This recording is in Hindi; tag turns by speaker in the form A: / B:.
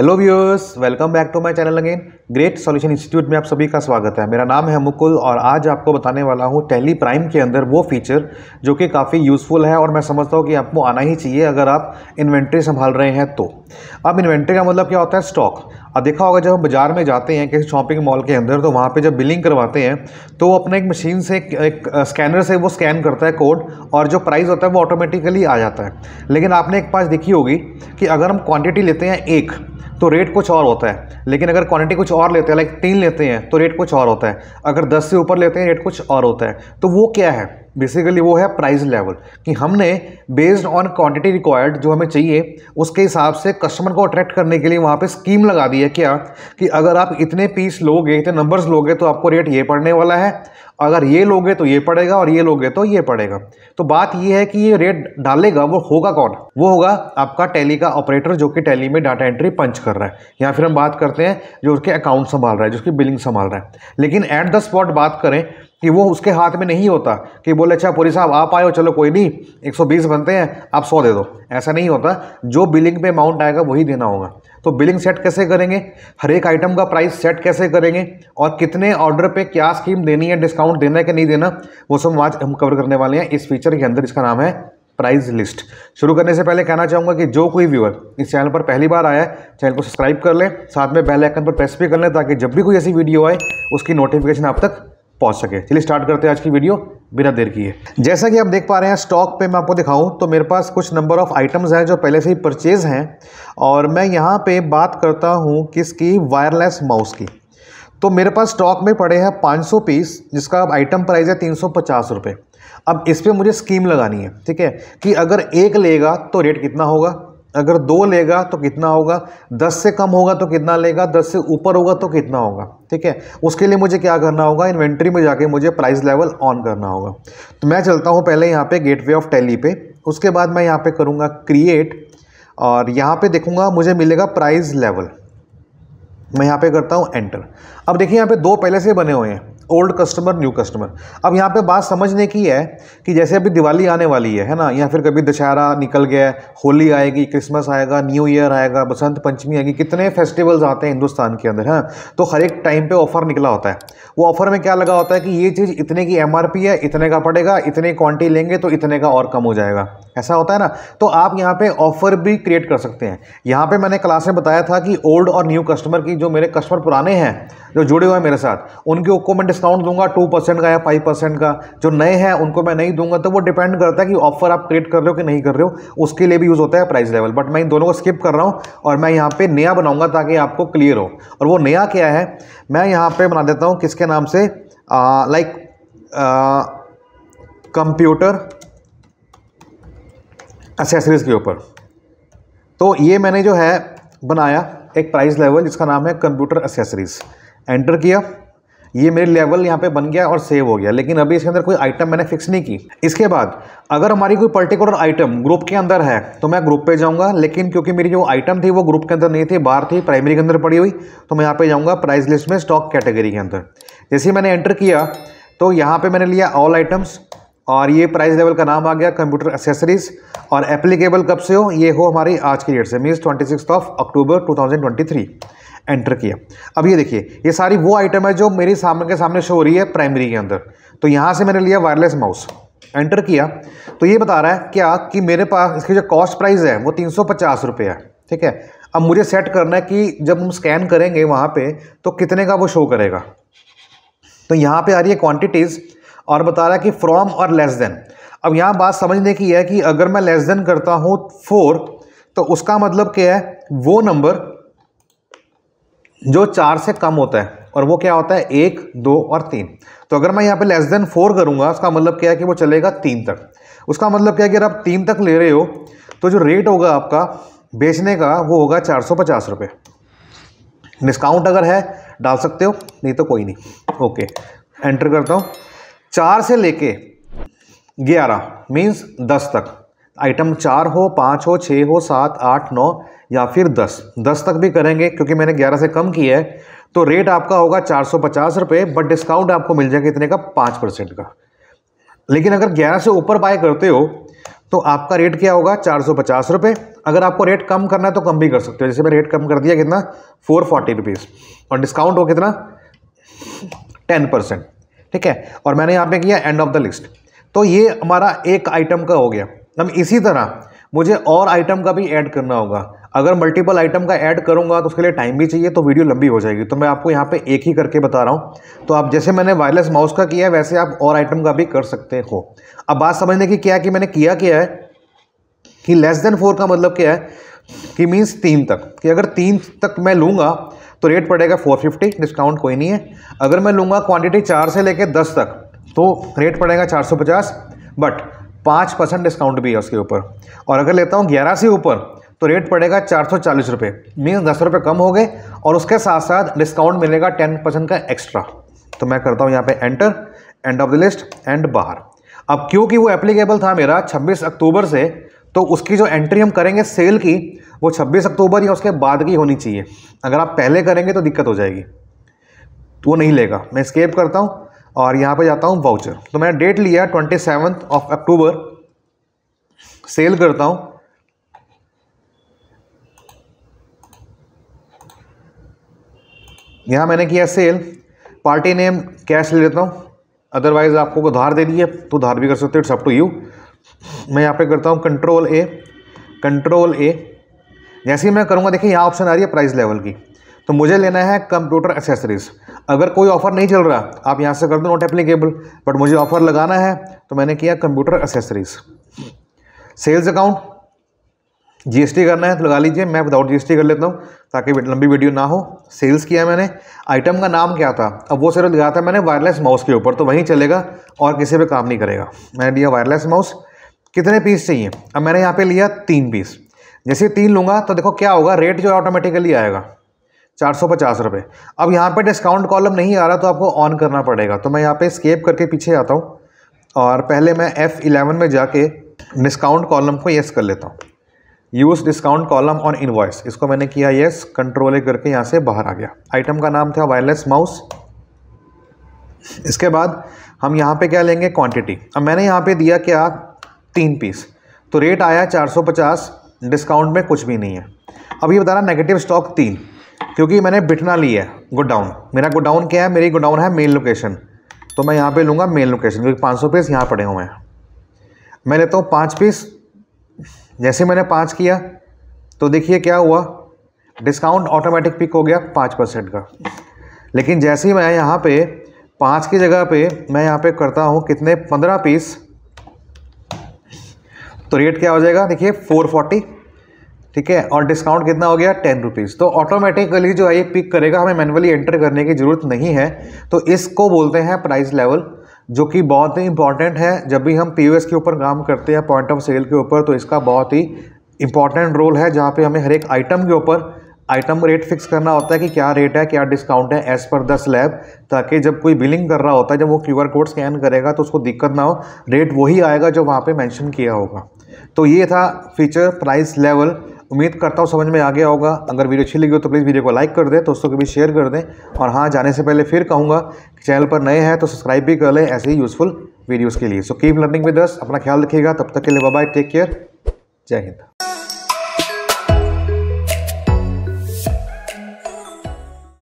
A: hello viewers welcome back to my channel again great solution institute में आप सभी का स्वागत है मेरा नाम है मुकुल और आज आपको बताने वाला हूँ टेली प्राइम के अंदर वो फीचर जो कि काफ़ी यूज़फुल है और मैं समझता हूँ कि आपको आना ही चाहिए अगर आप इन्वेंट्री संभाल रहे हैं तो अब इन्वेंट्री का मतलब क्या होता है स्टॉक अब देखा होगा जब हम बाज़ार में जाते हैं किसी शॉपिंग मॉल के अंदर तो वहाँ पर जब बिलिंग करवाते हैं तो वो अपने एक मशीन से एक, स्कैनर से वो स्कैन करता है कोड और जो प्राइस होता है वो ऑटोमेटिकली आ जाता है लेकिन आपने एक पास देखी होगी कि अगर हम क्वान्टिटी लेते हैं एक तो रेट कुछ और होता है लेकिन अगर क्वांटिटी कुछ और लेते हैं लाइक तीन लेते हैं तो रेट कुछ और होता है अगर दस से ऊपर लेते हैं रेट कुछ और होता है तो वो क्या है बेसिकली वो है प्राइस लेवल कि हमने बेस्ड ऑन क्वांटिटी रिक्वायर्ड जो हमें चाहिए उसके हिसाब से कस्टमर को अट्रैक्ट करने के लिए वहाँ पे स्कीम लगा दी है क्या कि अगर आप इतने पीस लोगे इतने नंबर्स लोगे तो आपको रेट ये पड़ने वाला है अगर ये लोगे तो ये पड़ेगा और ये लोगे तो ये पड़ेगा तो बात ये है कि ये रेट डालेगा वो होगा कौन वो होगा आपका टैली का ऑपरेटर जो कि टैली में डाटा एंट्री पंच कर रहा है या फिर हम बात करते हैं जो उसके अकाउंट संभाल रहा है जो उसकी बिलिंग संभाल रहा है लेकिन एट द स्पॉट बात करें कि वो उसके हाथ में नहीं होता कि बोले अच्छा पुरी साहब आप आए हो चलो कोई नहीं 120 बनते हैं आप 100 दे दो ऐसा नहीं होता जो बिलिंग पे अमाउंट आएगा वही देना होगा तो बिलिंग सेट कैसे करेंगे हर एक आइटम का प्राइस सेट कैसे करेंगे और कितने ऑर्डर पे क्या स्कीम देनी है डिस्काउंट देना है कि नहीं देना वो सब आज हम कवर करने वाले हैं इस फीचर के अंदर इसका नाम है प्राइस लिस्ट शुरू करने से पहले कहना चाहूँगा कि जो कोई व्यूअर इस चैनल पर पहली बार आया है चैनल को सब्सक्राइब कर लें साथ में बेल आइकन पर प्रेस भी कर लें ताकि जब भी कोई ऐसी वीडियो आए उसकी नोटिफिकेशन आप तक पहुंच सके चलिए स्टार्ट करते हैं आज की वीडियो बिना देर किए जैसा कि आप देख पा रहे हैं स्टॉक पे मैं आपको दिखाऊं तो मेरे पास कुछ नंबर ऑफ़ आइटम्स हैं जो पहले से ही परचेज़ हैं और मैं यहाँ पे बात करता हूँ किसकी वायरलेस माउस की तो मेरे पास स्टॉक में पड़े हैं 500 पीस जिसका आइटम प्राइस है तीन सौ अब इस पर मुझे स्कीम लगानी है ठीक है कि अगर एक लेगा तो रेट कितना होगा अगर दो लेगा तो कितना होगा दस से कम होगा तो कितना लेगा दस से ऊपर होगा तो कितना होगा ठीक है उसके लिए मुझे क्या करना होगा इन्वेंट्री में जाके मुझे प्राइस लेवल ऑन करना होगा तो मैं चलता हूँ पहले यहाँ पे गेटवे ऑफ टैली पे उसके बाद मैं यहाँ पे करूँगा क्रिएट और यहाँ पे देखूँगा मुझे मिलेगा प्राइज लेवल मैं यहाँ पर करता हूँ एंटर अब देखिए यहाँ पर दो पहले से बने हुए हैं ओल्ड कस्टमर न्यू कस्टमर अब यहाँ पे बात समझने की है कि जैसे अभी दिवाली आने वाली है है ना या फिर कभी दशहरा निकल गया होली आएगी क्रिसमस आएगा न्यू ईयर आएगा बसंत पंचमी आएगी कितने फेस्टिवल्स आते हैं हिंदुस्तान के अंदर है तो हर एक टाइम पे ऑफर निकला होता है वो ऑफर में क्या लगा होता है कि ये चीज़ इतने की एम है इतने का पड़ेगा इतने क्वान्टिटी लेंगे तो इतने का और कम हो जाएगा ऐसा होता है ना तो आप यहाँ पर ऑफर भी क्रिएट कर सकते हैं यहाँ पर मैंने क्लास में बताया था कि ओल्ड और न्यू कस्टमर की जो मेरे कस्टमर पुराने हैं जो जुड़े हुए हैं मेरे साथ उनके ओकोमेंट डिस्काउंट दूंगा टू परसेंट का या फाइव परसेंट का जो नए हैं उनको मैं नहीं दूंगा तो वो डिपेंड करता है कि ऑफर आप क्रिएट कर रहे हो कि नहीं कर रहे हो उसके लिए भी यूज़ होता है प्राइस लेवल बट मैं इन दोनों को स्किप कर रहा हूँ और मैं यहाँ पर नया बनाऊँगा ताकि आपको क्लियर हो और वो नया क्या है मैं यहाँ पर बना देता हूँ किसके नाम से लाइक कंप्यूटर एसेसरीज़ के ऊपर तो ये मैंने जो है बनाया एक प्राइस लेवल जिसका नाम है कंप्यूटर एसेसरीज़ एंटर किया ये मेरे लेवल यहाँ पे बन गया और सेव हो गया लेकिन अभी इसके अंदर कोई आइटम मैंने फिक्स नहीं की इसके बाद अगर हमारी कोई पर्टिकुलर आइटम ग्रुप के अंदर है तो मैं ग्रुप पे जाऊँगा लेकिन क्योंकि मेरी जो आइटम थी वो ग्रुप के अंदर नहीं थी बाहर थी प्राइमरी के अंदर पड़ी हुई तो मैं यहाँ पर जाऊँगा प्राइज लिस्ट में स्टॉक कैटेगरी के अंदर जैसे मैंने एंटर किया तो यहाँ पर मैंने लिया ऑल आइटम्स और ये प्राइस लेवल का नाम आ गया कंप्यूटर एसेसरीज और एप्लीकेबल कब से हो ये हो हमारी आज की डेट से means twenty of October to enter किया अब ये देखिए ये सारी वो आइटम है जो मेरे सामने के सामने शो हो रही है प्राइमरी के अंदर तो यहाँ से मैंने लिया वायरलेस माउस एंटर किया तो ये बता रहा है क्या कि मेरे पास इसकी जो कॉस्ट प्राइस है वो तीन सौ पचास रुपये है ठीक है अब मुझे सेट करना है कि जब हम स्कैन करेंगे वहाँ पर तो कितने का वो शो करेगा तो यहाँ पर आ रही है क्वान्टिटीज़ और बता रहा है कि फ्रॉम और लेस देन अब यहाँ बात समझने की है कि अगर मैं लेस देन करता हूँ फोर तो उसका मतलब क्या है वो नंबर जो चार से कम होता है और वो क्या होता है एक दो और तीन तो अगर मैं यहाँ पे लेस देन फोर करूँगा उसका मतलब क्या है कि वो चलेगा तीन तक उसका मतलब क्या है कि अगर आप तीन तक ले रहे हो तो जो रेट होगा आपका बेचने का वो होगा चार सौ पचास रुपये डिस्काउंट अगर है डाल सकते हो नहीं तो कोई नहीं ओके एंटर करता हूँ चार से लेके ग्यारह मीन्स दस तक आइटम चार हो पाँच हो छः हो सात आठ नौ या फिर दस दस तक भी करेंगे क्योंकि मैंने ग्यारह से कम किया है तो रेट आपका होगा चार सौ पचास रुपये बट डिस्काउंट आपको मिल जाएगा इतने का पाँच परसेंट का लेकिन अगर ग्यारह से ऊपर बाय करते हो तो आपका रेट क्या होगा चार सौ पचास रुपये अगर आपको रेट कम करना है तो कम भी कर सकते हो जैसे मैं रेट कम कर दिया कितना फोर फोर्टी रुपीज़ और डिस्काउंट हो कितना टेन परसेंट ठीक है और मैंने यहाँ पर किया एंड ऑफ द लिस्ट तो ये हमारा एक आइटम का हो गया हम इसी तरह मुझे और आइटम का भी ऐड करना होगा अगर मल्टीपल आइटम का ऐड करूंगा तो उसके लिए टाइम भी चाहिए तो वीडियो लंबी हो जाएगी तो मैं आपको यहाँ पे एक ही करके बता रहा हूँ तो आप जैसे मैंने वायरलेस माउस का किया है वैसे आप और आइटम का भी कर सकते हो अब बात समझने की क्या कि मैंने किया क्या है कि लेस देन फोर का मतलब क्या है कि मीन्स तीन तक कि अगर तीन तक मैं लूँगा तो रेट पड़ेगा फोर फिफ्टी डिस्काउंट कोई नहीं है अगर मैं लूँगा क्वान्टिटी चार से लेकर दस तक तो रेट पड़ेगा चार सौ पचास बट पाँच परसेंट डिस्काउंट भी है उसके ऊपर और अगर लेता हूँ ग्यारह से ऊपर तो रेट पड़ेगा चार सौ चालीस रुपये मीन्स दस रुपये कम हो गए और उसके साथ साथ डिस्काउंट मिलेगा टेन परसेंट का एक्स्ट्रा तो मैं करता हूँ यहाँ पे enter end of the list and बाहर अब क्योंकि वो एप्लीकेबल था मेरा छब्बीस अक्टूबर से तो उसकी जो एंट्री हम करेंगे सेल की वो छब्बीस अक्टूबर या उसके बाद की होनी चाहिए अगर आप पहले करेंगे तो दिक्कत हो जाएगी तो वो नहीं लेगा मैं स्केप करता हूँ और यहाँ पे जाता हूँ वाउचर तो मैंने डेट लिया twenty seventh of October sale करता हूँ यहाँ मैंने किया सेल पार्टी नेम कैश ले लेता हूँ अदरवाइज आपको उधार दे दी है तो उधार भी कर सकते हो इट्स अप टू यू मैं यहाँ पे करता हूँ कंट्रोल ए कंट्रोल ए जैसे ही मैं करूँगा देखिए यहाँ ऑप्शन आ रही है प्राइस लेवल की तो मुझे लेना है कंप्यूटर एक्सेसरीज अगर कोई ऑफर नहीं चल रहा आप यहाँ से कर दो नॉट एप्लीकेबल बट मुझे ऑफर लगाना है तो मैंने किया computer accessories sales account GST करना है तो लगा लीजिए मैं विदाउट जीएसटी कर लेता हूँ ताकि लंबी वीडियो ना हो सेल्स किया मैंने आइटम का नाम क्या था अब वो सिर्फ लिखा था मैंने वायरलेस माउस के ऊपर तो वहीं चलेगा और किसी पे काम नहीं करेगा मैंने लिया वायरलेस माउस कितने पीस चाहिए अब मैंने यहाँ पे लिया तीन पीस जैसे तीन लूँगा तो देखो क्या होगा रेट जो ऑटोमेटिकली आएगा चार सौ पचास रुपये अब यहाँ पे डिस्काउंट कॉलम नहीं आ रहा तो आपको ऑन करना पड़ेगा तो मैं यहाँ पे स्केप करके पीछे आता हूँ और पहले मैं एफ़ इलेवन में जाके डिस्काउंट कॉलम को येस कर लेता हूँ use discount column on invoice इसको मैंने किया येस कंट्रोल ए करके यहाँ से बाहर आ गया आइटम का नाम था वायरलेस माउस इसके बाद हम यहाँ पे क्या लेंगे क्वांटिटी अब मैंने यहाँ पे दिया क्या तीन पीस तो रेट आया 450 डिस्काउंट में कुछ भी नहीं है अब ये बता रहा नेगेटिव स्टॉक तीन क्योंकि मैंने बिटना ली है गोडाउन मेरा गोडाउन क्या है मेरी गोडाउन है मेन लोकेशन तो मैं यहाँ पे लूँगा मेन लोकेशन क्योंकि 500 पीस यहाँ पड़े हुए हैं मैं लेता हूँ पाँच पीस जैसे मैंने पाँच किया तो देखिए क्या हुआ डिस्काउंट ऑटोमेटिक पिक हो गया पाँच परसेंट का लेकिन जैसे ही मैं यहाँ पे पाँच की जगह पे मैं यहाँ पे करता हूँ कितने पंद्रह पीस तो रेट क्या हो जाएगा देखिए फोर फोर्टी ठीक है और डिस्काउंट कितना हो गया टेन रुपीज़ तो ऑटोमेटिकली जो है ये पिक करेगा हमें मैनुअली एंटर करने की ज़रूरत नहीं है तो इसको बोलते हैं प्राइस लेवल जो कि बहुत ही इंपॉर्टेंट है जब भी हम पी के ऊपर काम करते हैं पॉइंट ऑफ सेल के ऊपर तो इसका बहुत ही इंपॉर्टेंट रोल है जहाँ पर हमें हर एक आइटम के ऊपर आइटम रेट फिक्स करना होता है कि क्या रेट है क्या डिस्काउंट है एज़ पर द स्लैब ताकि जब कोई बिलिंग कर रहा होता है जब वो क्यू कोड स्कैन करेगा तो उसको दिक्कत ना हो रेट वही आएगा जो वहाँ पे मेंशन किया होगा तो ये था फीचर प्राइस लेवल उम्मीद करता हूँ समझ में आ गया होगा अगर वीडियो अच्छी लगी हो तो प्लीज़ वीडियो को लाइक कर दें दोस्तों के भी शेयर कर दें और हाँ जाने से पहले फिर कहूँगा कि चैनल पर नए हैं तो सब्सक्राइब भी कर लें ऐसे ही यूज़फुल वीडियोज़ के लिए सो कीप लर्निंग विद दस अपना ख्याल रखिएगा तब तक के लिए बाय टेक केयर जय हिंद